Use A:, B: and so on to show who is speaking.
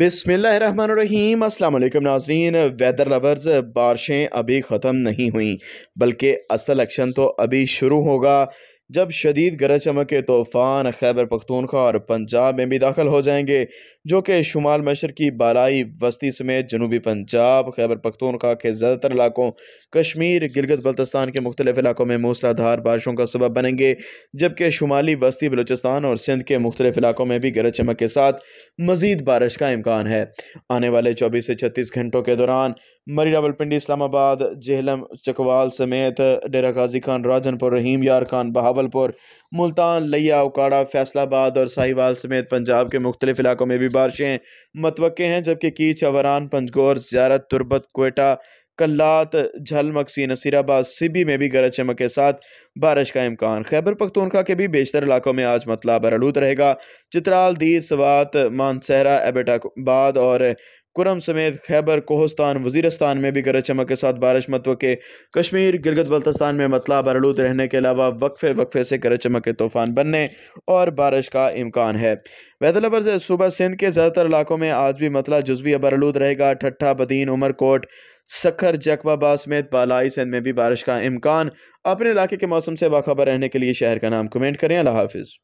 A: अस्सलाम अल्लाम नाजरीन वेदर लवर्स बारिशें अभी ख़त्म नहीं हुई बल्कि असल एक्शन तो अभी शुरू होगा जब शदीद गरज चमक के तूफ़ान तो खैबर पख्तूनख्वा और पंजाब में भी दाखिल हो जाएंगे जो कि शुमाल मशर की बालाई वस्ती समेत जनूबी पंजाब खैबर पख्तूनख्वा के ज़्यादातर इलाकों कश्मीर गिलगित बल्तिस्तान के मुख्तलिफ इलाकों में मूसलाधार बारिशों का सबब बनेंगे जबकि शुमाली वस्ती बलूचिस्तान और सिंध के मुख्तलिफ इलाकों में भी गरज चमक के साथ मज़ीद बारिश का इम्कान है आने वाले चौबीस से छत्तीस घंटों के दौरान मरी पिंडी इस्लामाबाद जेहलम चकवाल समेत डेरा गाजी खान राजनपुर रहीम यार खान बहावल जबलपुर मुल्तान लिया उकाड़ा फैसलाबाद और साहिवाल समेत पंजाब के मुख्तलिफ इलाकों में भी बारिशें मतवक़े हैं जबकि कीच अवरान पंजगोर ज्यारत तुरबत कोयटा कल्लात झलमकसी नसीराबाद सिबी में भी गरज चमक के साथ बारिश का इम्कान खैबर पख्तूनखा के भी बेशतर इलाकों में आज मतला बरलूत रहेगा चित्राल दीर सवात मानसहरा एबटाबाद और कुरम समेत खैबर कोहस्तान वजीरस्तान में भी गरज चमक के साथ बारिश मतव के कश्मीर गिरगत बल्तस्तान में मतला बरलूद रहने के अलावा वक्फे वक्फे से गरज चमक के तूफ़ान बनने और बारिश का इम्कान है वैदलबर से सुबह सिंध के ज़्यादातर इलाकों में आज भी मतला जजवी बरलूद रहेगा ठट्ठा बदीन उमरकोट सखर जकवाबा समेत बालाई सिंध में भी बारिश का इम्कान अपने इलाके के मौसम से बाखबर रहने के लिए शहर का नाम कमेंट करें अल्लाह हाफिज़